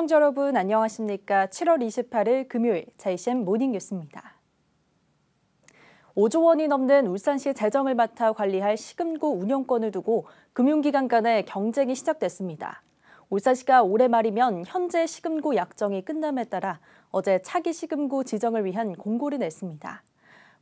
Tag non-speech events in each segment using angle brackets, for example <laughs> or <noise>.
시청자 여러분 안녕하십니까? 7월 28일 금요일 JCM 모닝뉴스입니다. 5조 원이 넘는 울산시 재정을 맡아 관리할 시금고 운영권을 두고 금융기관 간의 경쟁이 시작됐습니다. 울산시가 올해 말이면 현재 시금고 약정이 끝남에 따라 어제 차기 시금고 지정을 위한 공고를 냈습니다.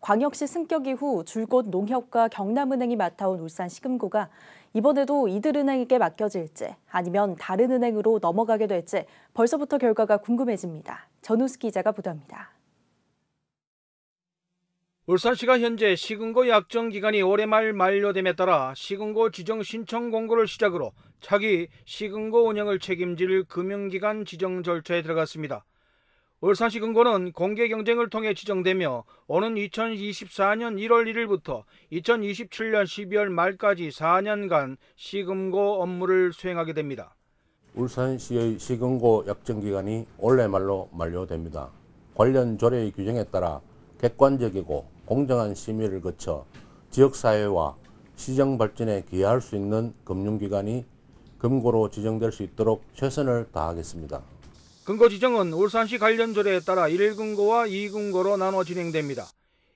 광역시 승격 이후 줄곧 농협과 경남은행이 맡아온 울산 시금고가 이번에도 이들은행에게 맡겨질지 아니면 다른 은행으로 넘어가게 될지 벌써부터 결과가 궁금해집니다. 전우스 기자가 보도합니다. 울산시가 현재 시금고 약정 기간이 올해 말 만료됨에 따라 시금고 지정 신청 공고를 시작으로 차기 시금고 운영을 책임질 금융기관 지정 절차에 들어갔습니다. 울산시금고는 공개 경쟁을 통해 지정되며 오는 2024년 1월 1일부터 2027년 12월 말까지 4년간 시금고 업무를 수행하게 됩니다. 울산시의 시금고 약정기간이 올해 말로 만료됩니다. 관련 조례의 규정에 따라 객관적이고 공정한 심의를 거쳐 지역사회와 시장 발전에 기여할 수 있는 금융기관이 금고로 지정될 수 있도록 최선을 다하겠습니다. 근거 지정은 울산시 관련조례에 따라 1근거와 2근거로 나눠 진행됩니다.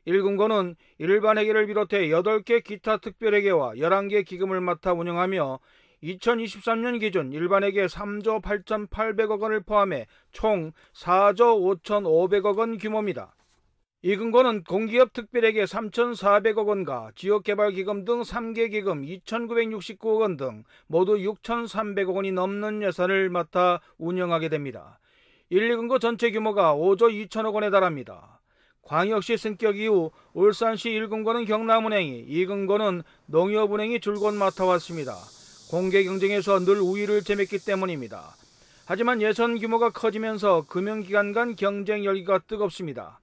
1근거는 일반 회계를 비롯해 8개 기타 특별회계와 11개 기금을 맡아 운영하며 2023년 기준 일반회계 3조 8,800억 원을 포함해 총 4조 5,500억 원 규모입니다. 2 근거는 공기업 특별회계 3,400억 원과 지역개발기금 등 3개 기금 2,969억 원 등 모두 6,300억 원이 넘는 예산을 맡아 운영하게 됩니다. 1, 1금고 전체 규모가 5조 2천억 원에 달합니다. 광역시 승격 이후 울산시 1금고는 경남은행이, 2금고는 농협은행이 줄곧 맡아왔습니다. 공개 경쟁에서 늘 우위를 재맸기 때문입니다. 하지만 예선 규모가 커지면서 금융기관 간 경쟁 열기가 뜨겁습니다.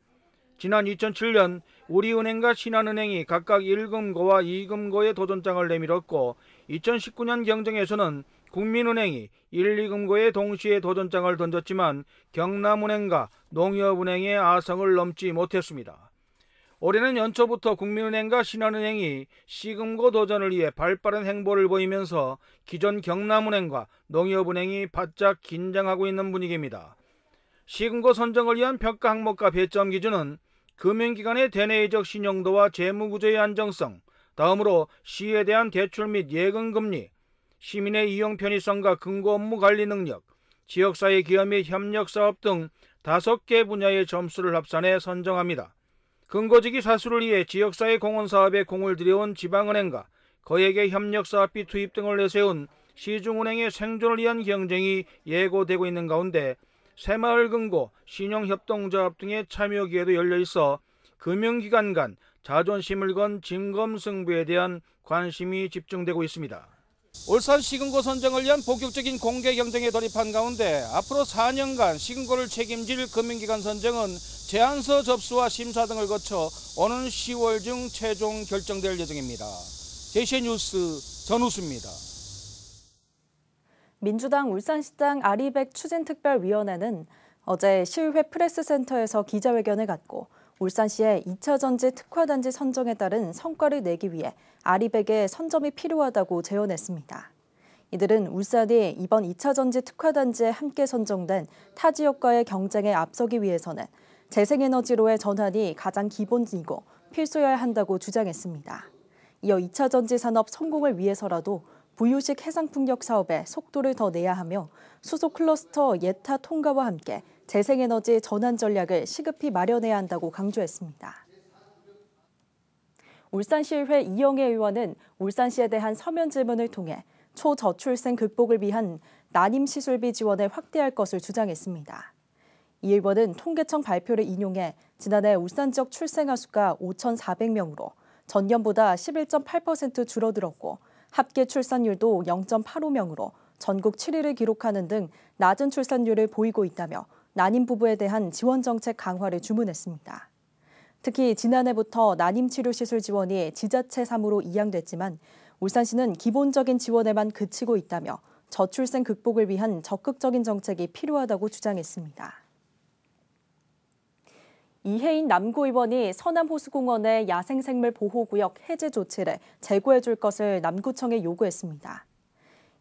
지난 2007년 우리은행과 신한은행이 각각 1금고와 2금고의 도전장을 내밀었고 2019년 경쟁에서는 국민은행이 1, 2금고에 동시에 도전장을 던졌지만 경남은행과 농협은행의 아성을 넘지 못했습니다. 올해는 연초부터 국민은행과 신한은행이 시금고 도전을 위해 발빠른 행보를 보이면서 기존 경남은행과 농협은행이 바짝 긴장하고 있는 분위기입니다. 시금고 선정을 위한 평가 항목과 배점 기준은 금융기관의 대내적 신용도와 재무구조의 안정성, 다음으로 시에 대한 대출 및 예금금리, 시민의 이용 편의성과 근거 업무 관리 능력, 지역사회 기업 및 협력 사업 등 다섯 개 분야의 점수를 합산해 선정합니다. 근거지기 사수를 위해 지역사회 공헌 사업에 공을 들여온 지방은행과 거액의 협력사업비 투입 등을 내세운 시중은행의 생존을 위한 경쟁이 예고되고 있는 가운데 새마을 금고, 신용협동조합 등의 참여 기회도 열려 있어 금융기관 간 자존심을 건징검승부에 대한 관심이 집중되고 있습니다. 울산 시금고 선정을 위한 본격적인 공개 경쟁에 돌입한 가운데 앞으로 4년간 시금고를 책임질 금융기관 선정은 제안서 접수와 심사 등을 거쳐 오는 10월 중 최종 결정될 예정입니다. 제시 뉴스 전우수입니다. 민주당 울산시장 아리백 추진특별위원회는 어제 시의회 프레스센터에서 기자회견을 갖고 울산시의 2차 전지 특화단지 선정에 따른 성과를 내기 위해 아리백의 선점이 필요하다고 제언했습니다. 이들은 울산이 이번 2차 전지 특화단지에 함께 선정된 타 지역과의 경쟁에 앞서기 위해서는 재생에너지로의 전환이 가장 기본이고 필수여야 한다고 주장했습니다. 이어 2차 전지 산업 성공을 위해서라도 부유식 해상풍력 사업에 속도를 더 내야 하며 수소 클러스터 예타 통과와 함께 재생에너지 전환 전략을 시급히 마련해야 한다고 강조했습니다. 울산시의회 이영애 의원은 울산시에 대한 서면 질문을 통해 초저출생 극복을 위한 난임 시술비 지원을 확대할 것을 주장했습니다. 이 의원은 통계청 발표를 인용해 지난해 울산 지역 출생아 수가 5,400명으로 전년보다 11.8% 줄어들었고 합계 출산율도 0.85명으로 전국 7위를 기록하는 등 낮은 출산율을 보이고 있다며 난임 부부에 대한 지원 정책 강화를 주문했습니다. 특히 지난해부터 난임 치료 시술 지원이 지자체 3으로 이양됐지만 울산시는 기본적인 지원에만 그치고 있다며 저출생 극복을 위한 적극적인 정책이 필요하다고 주장했습니다. 이혜인 남구의원이 서남호수공원의 야생생물 보호구역 해제 조치를 재고해줄 것을 남구청에 요구했습니다.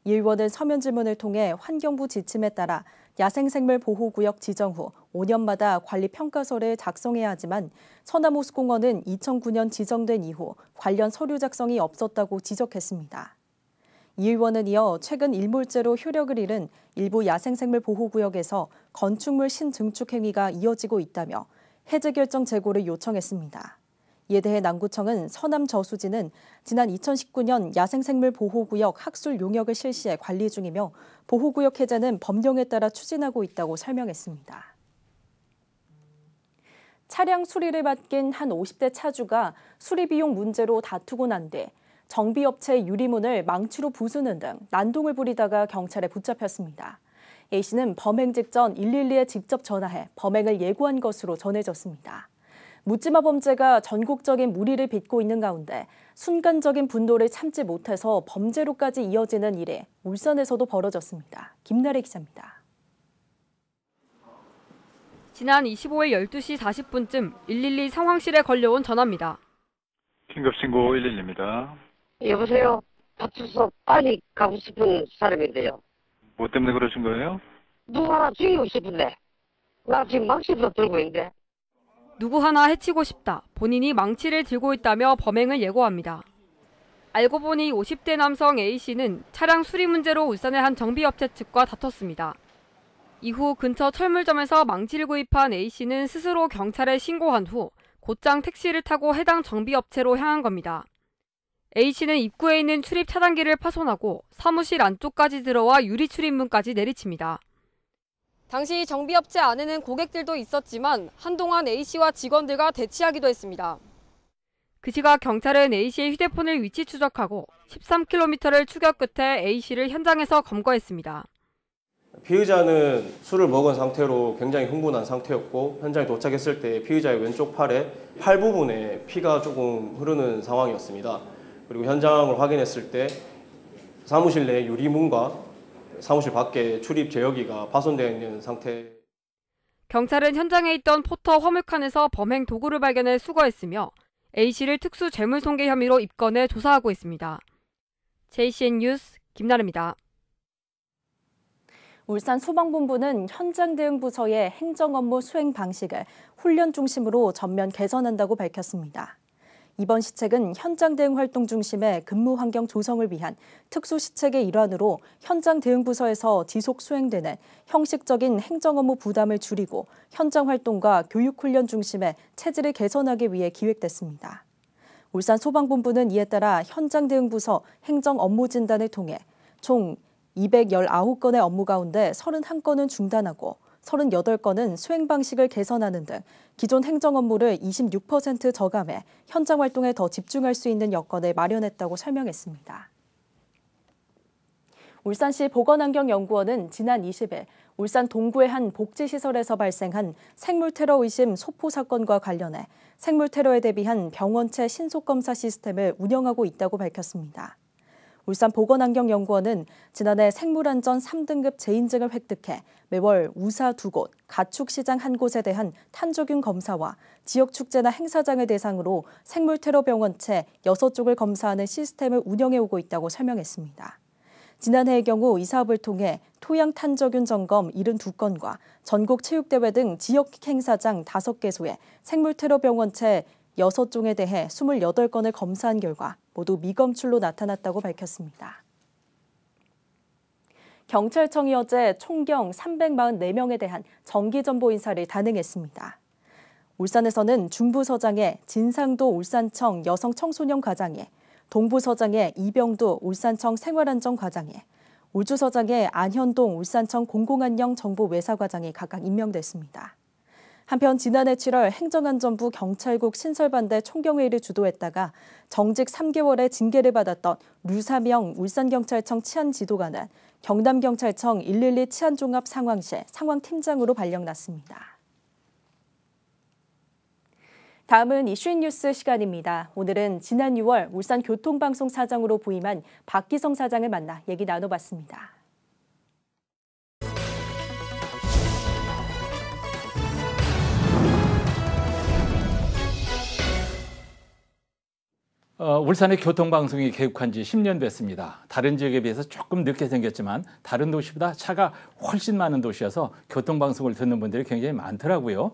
이 의원은 서면 질문을 통해 환경부 지침에 따라 야생생물 보호구역 지정 후 5년마다 관리 평가서를 작성해야 하지만 서남호수공원은 2009년 지정된 이후 관련 서류 작성이 없었다고 지적했습니다. 이 의원은 이어 최근 일몰제로 효력을 잃은 일부 야생생물 보호구역에서 건축물 신증축 행위가 이어지고 있다며 해제 결정 재고를 요청했습니다. 이에 대해 남구청은 서남 저수지는 지난 2019년 야생생물 보호구역 학술 용역을 실시해 관리 중이며 보호구역 해제는 법령에 따라 추진하고 있다고 설명했습니다. 차량 수리를 맡긴 한 50대 차주가 수리비용 문제로 다투고 난 뒤 정비업체 유리문을 망치로 부수는 등 난동을 부리다가 경찰에 붙잡혔습니다. A씨는 범행 직전 112에 직접 전화해 범행을 예고한 것으로 전해졌습니다. 묻지마 범죄가 전국적인 무리를 빚고 있는 가운데 순간적인 분노를 참지 못해서 범죄로까지 이어지는 일이 울산에서도 벌어졌습니다. 김나래 기자입니다. 지난 25일 12시 40분쯤 112 상황실에 걸려온 전화입니다. 긴급신고 112입니다. 여보세요. 파출소 빨리 가고 싶은 사람인데요. 뭐 때문에 그러신 거예요? 누가 나 죽이고 싶은데. 나 지금 망신도 들고 있는데. 누구 하나 해치고 싶다. 본인이 망치를 들고 있다며 범행을 예고합니다. 알고 보니 50대 남성 A씨는 차량 수리 문제로 울산의 한 정비업체 측과 다퉜습니다. 이후 근처 철물점에서 망치를 구입한 A씨는 스스로 경찰에 신고한 후 곧장 택시를 타고 해당 정비업체로 향한 겁니다. A씨는 입구에 있는 출입 차단기를 파손하고 사무실 안쪽까지 들어와 유리 출입문까지 내리칩니다. 당시 정비업체 안에는 고객들도 있었지만 한동안 A씨와 직원들과 대치하기도 했습니다. 그 시각 경찰은 A씨의 휴대폰을 위치 추적하고 13km를 추격 끝에 A씨를 현장에서 검거했습니다. 피의자는 술을 먹은 상태로 굉장히 흥분한 상태였고 현장에 도착했을 때 피의자의 왼쪽 팔에 팔 부분에 피가 조금 흐르는 상황이었습니다. 그리고 현장을 확인했을 때 사무실 내 유리문과 사무실 밖에 출입 제어기가 파손되어 있는 상태. 경찰은 현장에 있던 포터 화물칸에서 범행 도구를 발견해 수거했으며 A씨를 특수 재물손괴 혐의로 입건해 조사하고 있습니다. JCN 뉴스 김나래입니다. 울산 소방본부는 현장 대응 부서의 행정 업무 수행 방식을 훈련 중심으로 전면 개선한다고 밝혔습니다. 이번 시책은 현장 대응 활동 중심의 근무 환경 조성을 위한 특수 시책의 일환으로 현장 대응 부서에서 지속 수행되는 형식적인 행정 업무 부담을 줄이고 현장 활동과 교육 훈련 중심의 체질을 개선하기 위해 기획됐습니다. 울산 소방본부는 이에 따라 현장 대응 부서 행정 업무 진단을 통해 총 219건의 업무 가운데 31건은 중단하고 38건은 수행 방식을 개선하는 등 기존 행정 업무를 26% 저감해 현장 활동에 더 집중할 수 있는 여건을 마련했다고 설명했습니다. 울산시 보건환경연구원은 지난 20일 울산 동구의 한 복지시설에서 발생한 생물테러 의심 소포 사건과 관련해 생물테러에 대비한 병원체 신속검사 시스템을 운영하고 있다고 밝혔습니다. 울산 보건환경연구원은 지난해 생물안전 3등급 재인증을 획득해 매월 우사 두 곳, 가축시장 한 곳에 대한 탄저균 검사와 지역축제나 행사장을 대상으로 생물테러병원체 6쪽을 검사하는 시스템을 운영해오고 있다고 설명했습니다. 지난해의 경우 이 사업을 통해 토양 탄저균 점검 72건과 전국 체육대회 등 지역 행사장 5개소에 생물테러병원체 6 종에 대해 28건을 검사한 결과 모두 미검출로 나타났다고 밝혔습니다. 경찰청이 어제 총경 344명에 대한 정기전보 인사를 단행했습니다. 울산에서는 중부서장에 진상도 울산청 여성청소년 과장에, 동부서장에 이병도 울산청 생활안전 과장에, 울주서장에 안현동 울산청 공공안녕 정보 외사 과장이 각각 임명됐습니다. 한편 지난해 7월 행정안전부 경찰국 신설반대 총경회의를 주도했다가 정직 3개월의 징계를 받았던 류사명 울산경찰청 치안지도관은 경남경찰청 112 치안종합 상황실 상황팀장으로 발령났습니다. 다음은 이슈 뉴스 시간입니다. 오늘은 지난 6월 울산교통방송 사장으로 부임한 박기성 사장을 만나 얘기 나눠봤습니다. 어, 울산의 교통방송이 개국한 지 10년 됐습니다. 다른 지역에 비해서 조금 늦게 생겼지만 다른 도시보다 차가 훨씬 많은 도시여서 교통방송을 듣는 분들이 굉장히 많더라고요.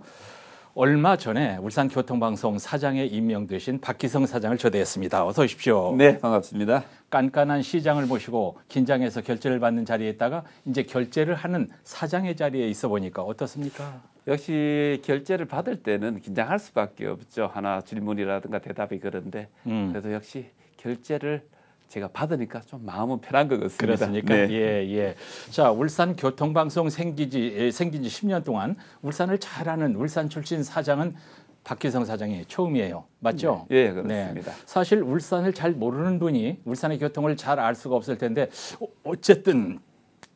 얼마 전에 울산 교통방송 사장에 임명되신 박기성 사장을 초대했습니다. 어서 오십시오. 네, 반갑습니다. 깐깐한 시장을 모시고 긴장해서 결제를 받는 자리에 있다가 이제 결제를 하는 사장의 자리에 있어 보니까 어떻습니까? 역시 결제를 받을 때는 긴장할 수밖에 없죠. 하나 질문이라든가 대답이 그런데 음. 그래도 역시 결제를 제가 받으니까 좀 마음은 편한 것 같습니다. 그렇습니까? 네. 예, 예. 자, 울산 교통방송 생기지 생긴 지 10년 동안 울산을 잘 아는 울산 출신 사장은 박기성 사장이 처음이에요. 맞죠? 네. 예, 그렇습니다. 네. 사실 울산을 잘 모르는 분이 울산의 교통을 잘 알 수가 없을 텐데 어, 어쨌든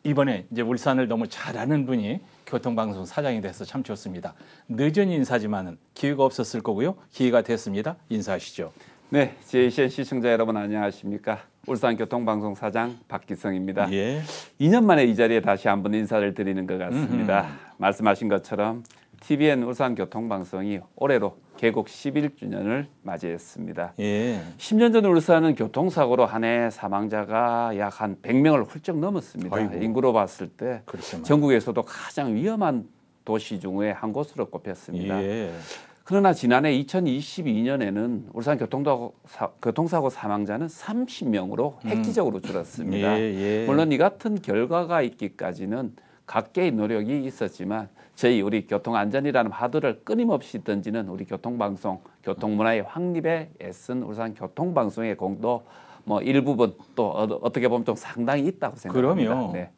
이번에 이제 울산을 너무 잘 아는 분이 교통방송 사장이 돼서 참 좋습니다. 늦은 인사지만은 기회가 없었을 거고요. 기회가 됐습니다. 인사하시죠. 네, JCN 시청자 여러분 안녕하십니까? 울산교통방송 사장 박기성입니다. 예. 2년 만에 이 자리에 다시 한번 인사를 드리는 것 같습니다. 음흠. 말씀하신 것처럼 TVN 울산교통방송이 올해로 개국 11주년을 맞이했습니다. 예. 10년 전 울산은 교통사고로 한 해 사망자가 약 한 100명을 훌쩍 넘었습니다. 아이고. 인구로 봤을 때 그렇지만. 전국에서도 가장 위험한 도시 중의한 곳으로 꼽혔습니다. 예. 그러나 지난해 2022년에는 울산 교통사고, 사, 망자는 30명으로 음. 획기적으로 줄었습니다. 예, 예. 물론 이 같은 결과가 있기까지는 각계의 노력이 있었지만 저희 우리 교통안전이라는 하도를 끊임없이 던지는 우리 교통방송, 교통문화의 확립에 애쓴 울산 교통방송의 공도 뭐 일부분 또 어, 떻게 보면 좀 상당히 있다고 생각합니다. 그럼요. 네.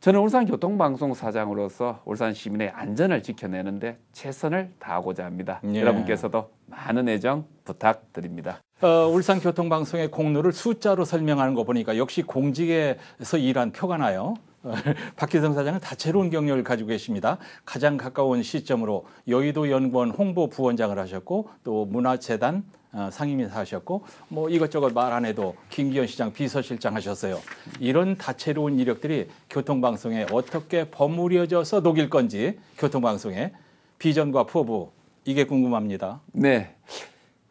저는 울산 교통방송 사장으로서 울산 시민의 안전을 지켜내는데 최선을 다하고자 합니다. 예. 여러분께서도 많은 애정 부탁드립니다. 어, 울산 교통방송의 공로를 숫자로 설명하는 거 보니까 역시 공직에서 일한 표가 나요. <laughs> 박희성 사장은 다채로운 경력을 가지고 계십니다. 가장 가까운 시점으로 여의도 연구원 홍보 부원장을 하셨고 또 문화재단 어, 상임이사 하셨고 뭐 이것저것 말 안 해도 김기현 시장 비서실장 하셨어요. 이런 다채로운 이력들이 교통방송에 어떻게 버무려져서 녹일 건지 교통방송에 비전과 포부 이게 궁금합니다. 네.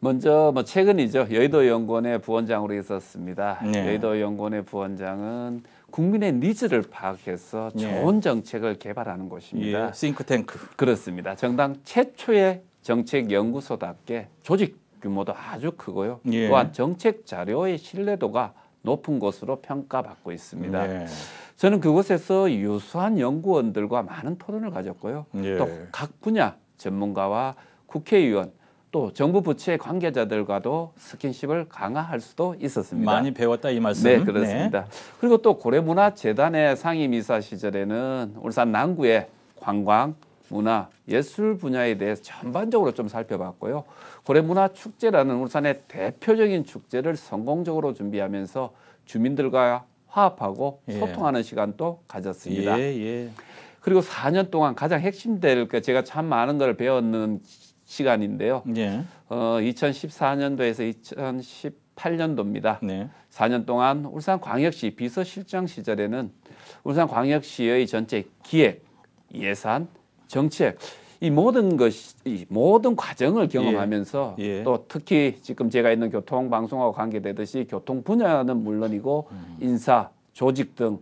먼저 뭐 최근이죠. 여의도 연구원의 부원장으로 있었습니다. 네. 여의도 연구원의 부원장은 국민의 니즈를 파악해서 예. 좋은 정책을 개발하는 곳입니다. 예, 싱크탱크. 그렇습니다. 정당 최초의 정책 연구소답게 조직 규모도 아주 크고요. 예. 또한 정책 자료의 신뢰도가 높은 것으로 평가받고 있습니다. 예. 저는 그곳에서 유수한 연구원들과 많은 토론을 가졌고요. 예. 또각 분야 전문가와 국회의원 또 정부 부처의 관계자들과도 스킨십을 강화할 수도 있었습니다. 많이 배웠다 이 말씀. 네, 네. 그렇습니다. 네. 그리고 또 고래문화재단의 상임이사 시절에는 울산 남구의 관광, 문화, 예술 분야에 대해 전반적으로 좀 살펴봤고요. 고래문화축제라는 울산의 대표적인 축제를 성공적으로 준비하면서 주민들과 화합하고 예. 소통하는 시간도 가졌습니다. 예, 예. 그리고 4년 동안 가장 핵심될 제가 참 많은 걸 배웠는 시간인데요. 예. 어, 2014년도에서 2018년도입니다. 네. 4년 동안 울산광역시 비서실장 시절에는 울산광역시의 전체 기획, 예산, 정책 이 모든 것이 이 모든 과정을 예. 경험하면서 예. 예. 또 특히 지금 제가 있는 교통 방송하고 관계되듯이 교통 분야는 물론이고 음. 인사, 조직 등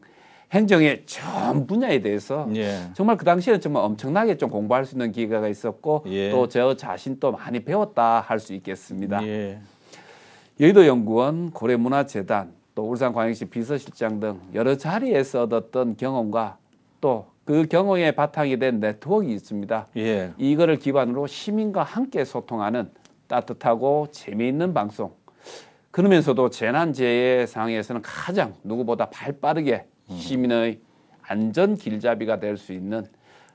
행정의 전 분야에 대해서 예. 정말 그 당시에는 정말 엄청나게 좀 공부할 수 있는 기회가 있었고 예. 또저 자신도 많이 배웠다 할 수 있겠습니다. 예. 여의도 연구원, 고래문화재단, 또 울산광역시 비서실장 등 여러 자리에서 얻었던 경험과 또 그경험에 바탕이 된 네트워크가 있습니다. 예. 이거를 기반으로 시민과 함께 소통하는 따뜻하고 재미있는 방송. 그러면서도 재난재해 상황에서는 가장 누구보다 발 빠르게 시민의 안전 길잡이가 될 수 있는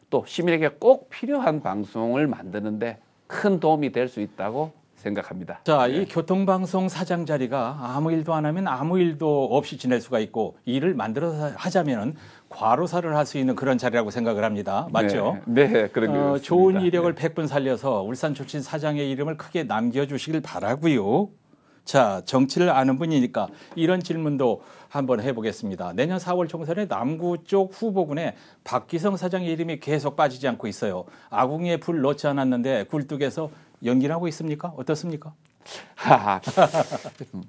또 시민에게 꼭 필요한 방송을 만드는데 큰 도움이 될 수 있다고 생각합니다. 자, 이 네. 교통방송 사장 자리가 아무 일도 안 하면 아무 일도 없이 지낼 수가 있고 일을 만들어 하자면은 과로사를 할 수 있는 그런 자리라고 생각을 합니다. 맞죠? 네, 네 그런 어, 좋은 이력을 네. 100분 살려서 울산 출신 사장의 이름을 크게 남겨주시길 바라고요. 자, 정치를 아는 분이니까 이런 질문도 한번 해보겠습니다. 내년 4월 총선에 남구 쪽 후보군에 박기성 사장의 이름이 계속 빠지지 않고 있어요. 아궁이에 불 넣지 않았는데 굴뚝에서 연기하고 있습니까? 어떻습니까? <laughs>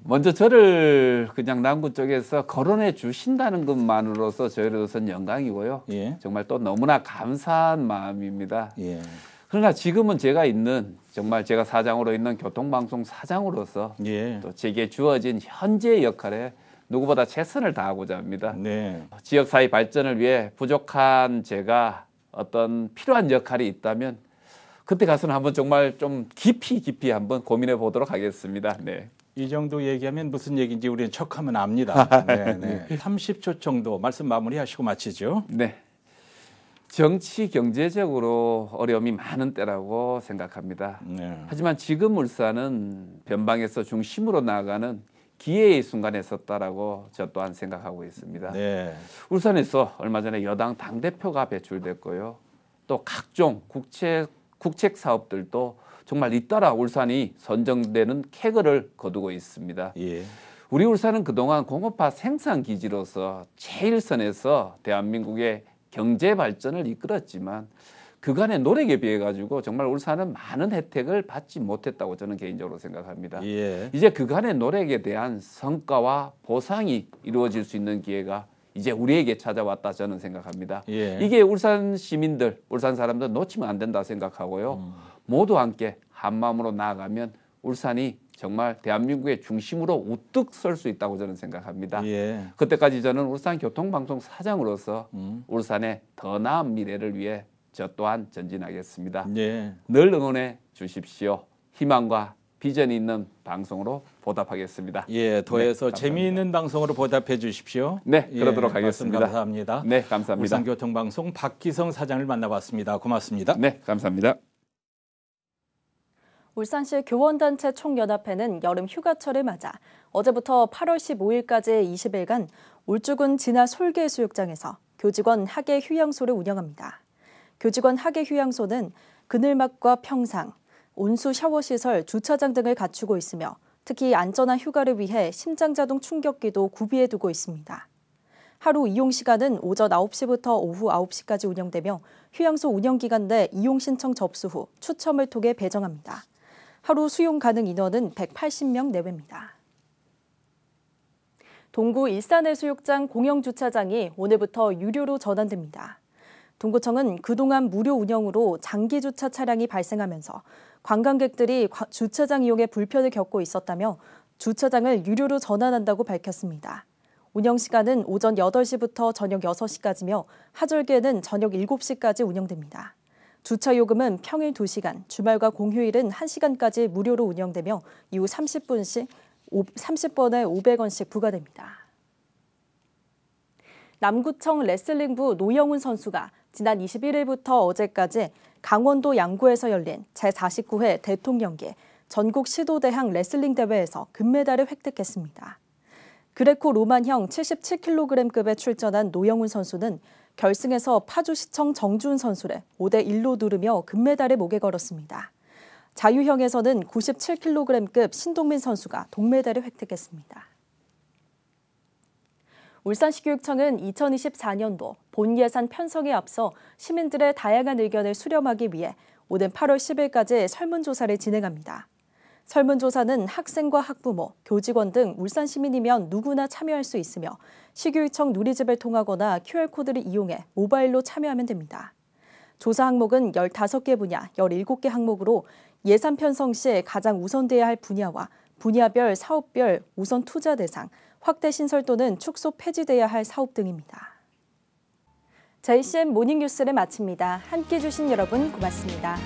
먼저 저를 그냥 남구 쪽에서 거론해 주신다는 것만으로서 저희로서는 영광이고요. 예. 정말 또 너무나 감사한 마음입니다. 예. 그러나 지금은 제가 있는 정말 제가 사장으로 있는 교통방송 사장으로서 예. 또 제게 주어진 현재의 역할에 누구보다 최선을 다하고자 합니다. 네. 지역 사회 발전을 위해 부족한 제가 어떤 필요한 역할이 있다면 그때 가서는 한번 정말 좀 깊이 깊이 한번 고민해 보도록 하겠습니다. 네. 이 정도 얘기하면 무슨 얘기인지 우리는 척하면 압니다. <laughs> 네, 네. 30초 정도 말씀 마무리하시고 마치죠. 네. 정치 경제적으로 어려움이 많은 때라고 생각합니다. 네. 하지만 지금 울산은 변방에서 중심으로 나아가는 기회의 순간에 섰다라고 저 또한 생각하고 있습니다. 네. 울산에서 얼마 전에 여당 당 대표가 배출됐고요. 또 각종 국책 국책 사업들도 정말 잇따라 울산이 선정되는 쾌거를 거두고 있습니다. 예. 우리 울산은 그동안 공업화 생산 기지로서 제일선에서 대한민국의 경제 발전을 이끌었지만 그간의 노력에 비해 가지고 정말 울산은 많은 혜택을 받지 못했다고 저는 개인적으로 생각합니다. 예. 이제 그간의 노력에 대한 성과와 보상이 이루어질 수 있는 기회가 이제 우리에게 찾아왔다 저는 생각합니다. 예. 이게 울산 시민들, 울산 사람들 놓치면 안 된다 생각하고요. 음. 모두 함께 한 마음으로 나아가면 울산이 정말 대한민국의 중심으로 우뚝 설 수 있다고 저는 생각합니다. 예. 그때까지 저는 울산 교통방송 사장으로서 음. 울산의 더 나은 미래를 위해 저 또한 전진하겠습니다. 예. 늘 응원해 주십시오. 희망과 비전이 있는 방송으로 보답하겠습니다. 예, 더해서 네, 재미있는 방송으로 보답해 주십시오. 네, 예, 그러도록 예, 하겠습니다. 감사합니다. 네, 감사합니다. 울산교통방송 박기성 사장을 만나봤습니다. 고맙습니다. 네, 감사합니다. 울산시 교원단체 총연합회는 여름 휴가철을 맞아 어제부터 8월 15일까지 20일간 울주군 진화 솔개수욕장에서 교직원 학예 휴양소를 운영합니다. 교직원 학예 휴양소는 그늘막과 평상, 온수 샤워시설, 주차장 등을 갖추고 있으며 특히 안전한 휴가를 위해 심장자동 충격기도 구비해두고 있습니다. 하루 이용 시간은 오전 9시부터 오후 9시까지 운영되며 휴양소 운영 기간 내 이용 신청 접수 후 추첨을 통해 배정합니다. 하루 수용 가능 인원은 180명 내외입니다. 동구 일산해수욕장 공영주차장이 오늘부터 유료로 전환됩니다. 동구청은 그동안 무료 운영으로 장기 주차 차량이 발생하면서 관광객들이 주차장 이용에 불편을 겪고 있었다며 주차장을 유료로 전환한다고 밝혔습니다. 운영 시간은 오전 8시부터 저녁 6시까지며 하절기에는 저녁 7시까지 운영됩니다. 주차 요금은 평일 2시간, 주말과 공휴일은 1시간까지 무료로 운영되며 이후 30분씩 30번에 500원씩 부과됩니다. 남구청 레슬링부 노영훈 선수가 지난 21일부터 어제까지 강원도 양구에서 열린 제49회 대통령계 전국 시도대항 레슬링 대회에서 금메달을 획득했습니다. 그레코 로만형 77kg급에 출전한 노영훈 선수는 결승에서 파주시청 정준 선수를 5대1로 누르며 금메달을 목에 걸었습니다. 자유형에서는 97kg급 신동민 선수가 동메달을 획득했습니다. 울산시교육청은 2024년도 본 예산 편성에 앞서 시민들의 다양한 의견을 수렴하기 위해 오는 8월 10일까지 설문조사를 진행합니다. 설문조사는 학생과 학부모, 교직원 등 울산 시민이면 누구나 참여할 수 있으며 시교육청 누리집을 통하거나 QR코드를 이용해 모바일로 참여하면 됩니다. 조사 항목은 15개 분야, 17개 항목으로 예산 편성 시 가장 우선돼야 할 분야와 분야별, 사업별 우선 투자 대상, 확대 신설 또는 축소 폐지돼야 할 사업 등입니다. JCM 모닝뉴스를 마칩니다. 함께 해주신 여러분 고맙습니다.